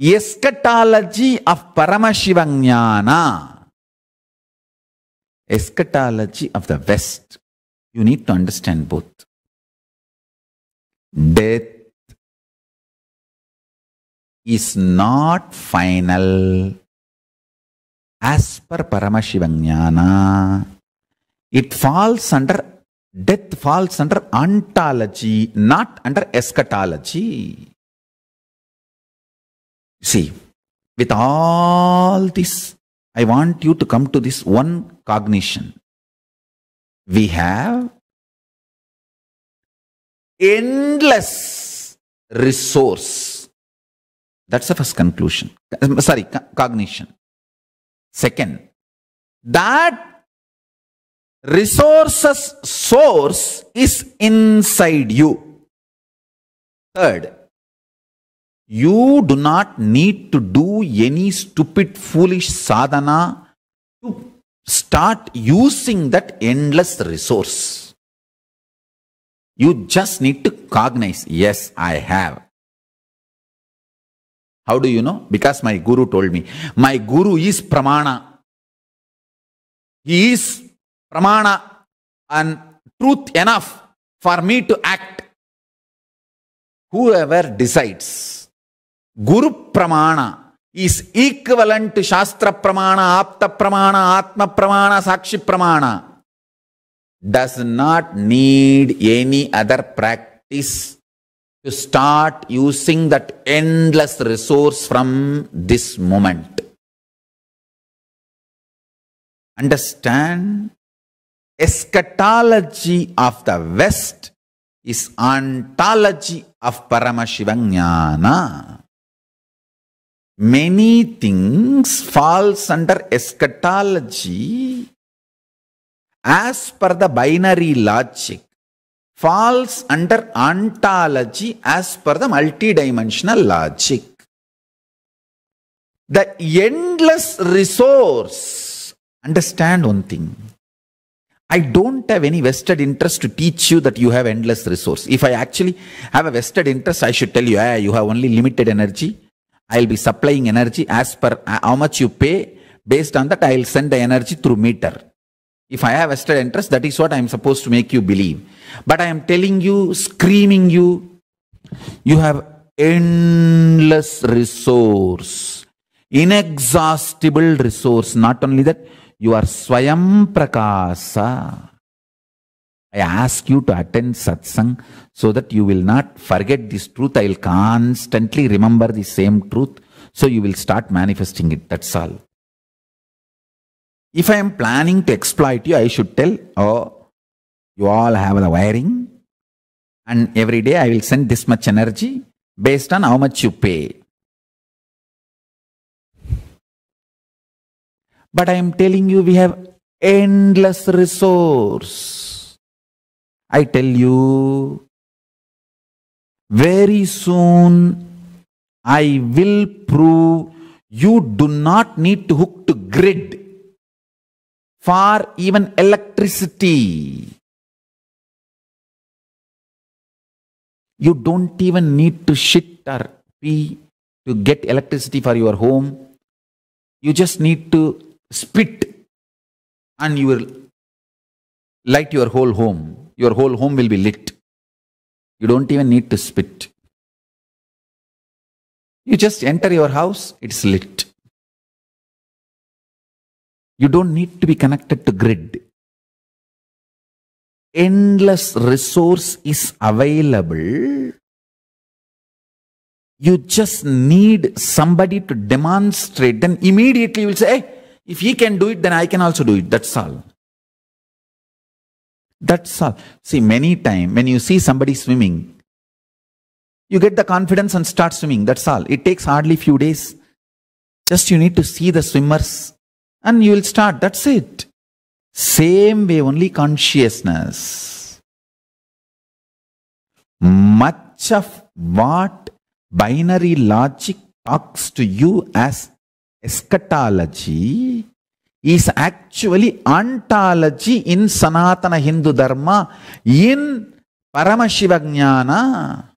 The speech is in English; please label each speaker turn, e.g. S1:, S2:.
S1: Eschatology of Paramashivanjnana. Eschatology of the
S2: West. You need to understand both. Death is not final
S1: as per Paramashivanjnana. It falls under, death falls under ontology, not under eschatology. See, with all this, I want you to come to this one cognition. We have
S2: endless resource. That's the first conclusion. Uh, sorry, cognition. Second, that
S1: resources source is inside you. Third, you do not need to do any stupid, foolish sadhana to start using that endless resource. You just need to cognize, yes, I have. How do you know? Because my guru told me. My
S2: guru is pramana. He is pramana
S1: and truth enough for me to act. Whoever decides guru pramana is equivalent to shastra pramana apta pramana atma pramana sakshi pramana does not need any other practice to start using that endless resource from this moment understand eschatology of the West is ontology of Paramashivajnana many things falls under eschatology as per the binary logic falls under ontology as per the multidimensional logic the endless resource understand one thing I don't have any vested interest to teach you that you have endless resource. If I actually have a vested interest, I should tell you, hey, ah, you have only limited energy I'll be supplying energy as per uh, how much you pay. Based on that, I'll send the energy through meter. If I have vested interest, that is what I'm supposed to make you believe. But I am telling you, screaming you, you have endless resource, inexhaustible resource. Not only that, you are Swayam Prakasa. I ask you to attend satsang so that you will not forget this truth. I will constantly remember the same truth. So you will start manifesting it. That's all. If I am planning to exploit you, I should tell, oh, you all have the wiring. And every day I will send this much energy based on how much you pay.
S2: But I am telling you, we have endless resource.
S1: I tell you, very soon I will prove you do not need to hook to grid for even electricity.
S2: You don't even
S1: need to shit or pee to get electricity for your home. You just need to spit and you will light your whole home your whole home will be lit. You don't even need to spit. You just enter your house, it's lit.
S2: You don't need to be connected to grid.
S1: Endless resource is available. You just need somebody to demonstrate. Then immediately you will say, hey, eh, if he can do it, then I can also do it. That's all. That's all. See, many time when you see somebody swimming, you get the confidence and start swimming. That's all. It takes hardly few days. Just you need to see the swimmers and you will start. That's it. Same way only consciousness. Much of what binary logic talks to you as eschatology is actually ontology in Sanatana Hindu Dharma, in Paramashiva Jnana.